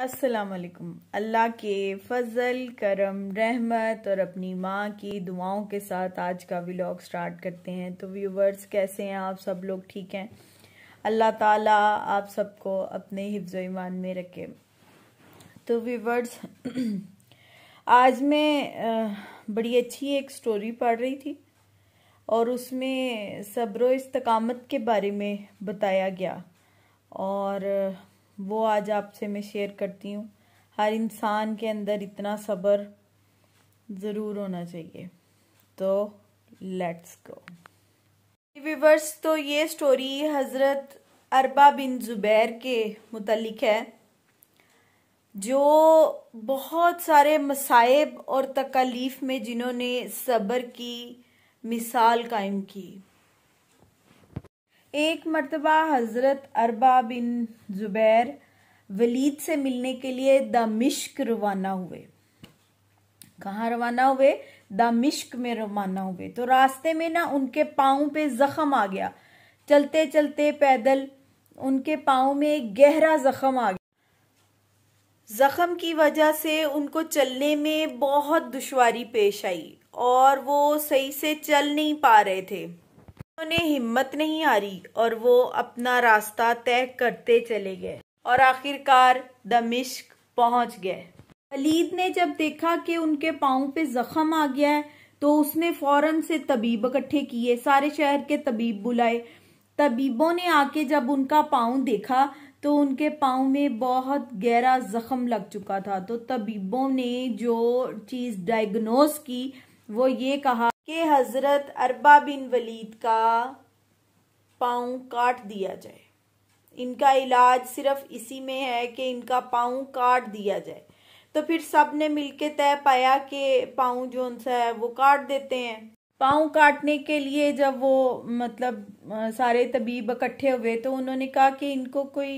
असलकम अल्लाह के फजल करम रहमत और अपनी माँ की दुआओं के साथ आज का व्लॉग स्टार्ट करते हैं तो व्यूवर्स कैसे हैं आप सब लोग ठीक हैं अल्लाह ताला आप सबको अपने हिफ्ज़ ईमान में रखे तो व्यूवर्स आज मैं बड़ी अच्छी एक स्टोरी पढ़ रही थी और उसमें सब्र इस्तकामत के बारे में बताया गया और वो आज आपसे मैं शेयर करती हूँ हर इंसान के अंदर इतना सब्र ज़रूर होना चाहिए तो लेट्स गो विवर्स तो ये स्टोरी हज़रत अरबा बिन ज़ुबैर के मुतलिक है जो बहुत सारे मसाइब और तकालीफ में जिन्होंने सब्र की मिसाल कायम की एक मरतबा हज़रत अरबा बिन ज़ुबैर वलीद से मिलने के लिए दमिश्क रवाना हुए कहाँ रवाना हुए दमिश्क में रवाना हुए तो रास्ते में ना उनके पाँव पे जख्म आ गया चलते चलते पैदल उनके पाँव में एक गहरा जख्म आ गया जख्म की वजह से उनको चलने में बहुत दुश्वारी पेश आई और वो सही से चल नहीं पा रहे थे उन्हें हिम्मत नहीं हारी और वो अपना रास्ता तय करते चले गए और आखिरकार दमिश्क पहुंच गए अलीद ने जब देखा कि उनके पाओ पे जख्म आ गया है तो उसने फौरन से तबीब इकट्ठे किए सारे शहर के तबीब बुलाए तबीबों ने आके जब उनका पाँव देखा तो उनके पाओ में बहुत गहरा जख्म लग चुका था तो तबीबों ने जो चीज़ डायग्नोज की वो ये कहा कि हज़रत अरबा बिन वलीद का पाँव काट दिया जाए इनका इलाज सिर्फ इसी में है कि इनका पाँव काट दिया जाए तो फिर सब ने मिलके तय पाया कि पाँव जो सा है वो काट देते हैं पाँव काटने के लिए जब वो मतलब सारे तबीब इकट्ठे हुए तो उन्होंने कहा कि इनको कोई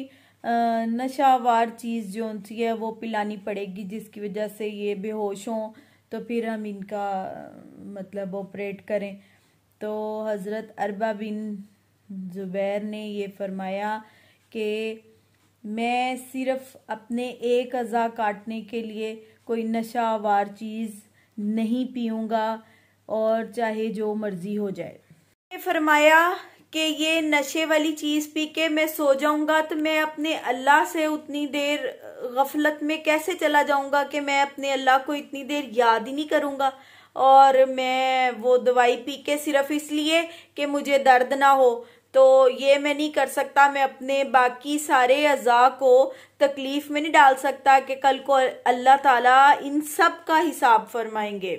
नशावार चीज़ जो उन है वो पिलानी पड़ेगी जिसकी वजह से ये बेहोश हों तो फिर हम इनका मतलब ऑपरेट करें तो हज़रत अरबा बिन ज़ुबैर ने ये फरमाया कि मैं सिर्फ़ अपने एक अज़ा काटने के लिए कोई नशावार चीज़ नहीं पीऊँगा और चाहे जो मर्ज़ी हो जाए फरमाया कि ये नशे वाली चीज़ पी के मैं सो जाऊंगा तो मैं अपने अल्लाह से उतनी देर गफलत में कैसे चला जाऊंगा कि मैं अपने अल्लाह को इतनी देर याद ही नहीं करूंगा और मैं वो दवाई पी के सिर्फ इसलिए कि मुझे दर्द ना हो तो ये मैं नहीं कर सकता मैं अपने बाकी सारे अज़ा को तकलीफ़ में नहीं डाल सकता कि कल को अल्लाह ताला इन सब का हिसाब फरमाएंगे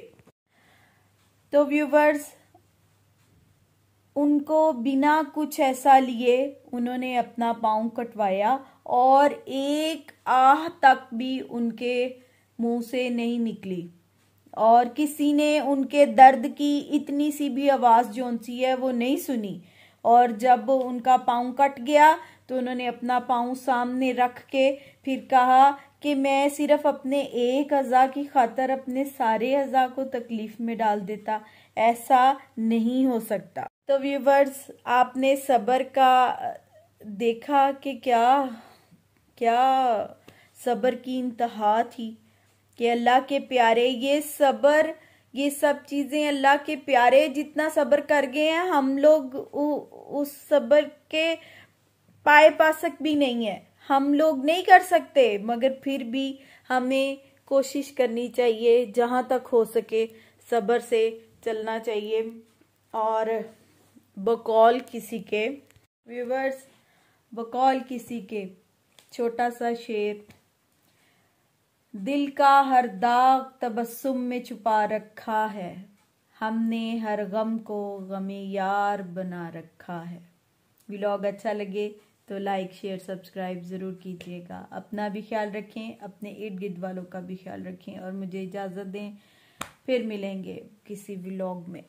तो व्यूवर्स उनको बिना कुछ ऐसा लिए उन्होंने अपना पाँव कटवाया और एक आह तक भी उनके मुंह से नहीं निकली और किसी ने उनके दर्द की इतनी सी भी आवाज़ जो सी है वो नहीं सुनी और जब उनका पाँव कट गया तो उन्होंने अपना पाँव सामने रख के फिर कहा कि मैं सिर्फ अपने एक अज़ा की खातर अपने सारे अज़ा को तकलीफ़ में डाल देता ऐसा नहीं हो सकता तो व्यूवर्स आपने सबर का देखा कि क्या क्या सबर की इंतहा थी कि अल्लाह के प्यारे ये सबर ये सब चीज़ें अल्लाह के प्यारे जितना सबर कर गए हैं हम लोग उ, उस सबर के पाए पासक भी नहीं है हम लोग नहीं कर सकते मगर फिर भी हमें कोशिश करनी चाहिए जहाँ तक हो सके सबर से चलना चाहिए और बकौल किसी के व्यूवर्स बकौल किसी के छोटा सा शेर दिल का हर दाग तबस्सुम में छुपा रखा है हमने हर गम को गमे यार बना रखा है व्लॉग अच्छा लगे तो लाइक शेयर सब्सक्राइब ज़रूर कीजिएगा अपना भी ख्याल रखें अपने इर्द गिर्द वालों का भी ख्याल रखें और मुझे इजाज़त दें फिर मिलेंगे किसी व्लॉग में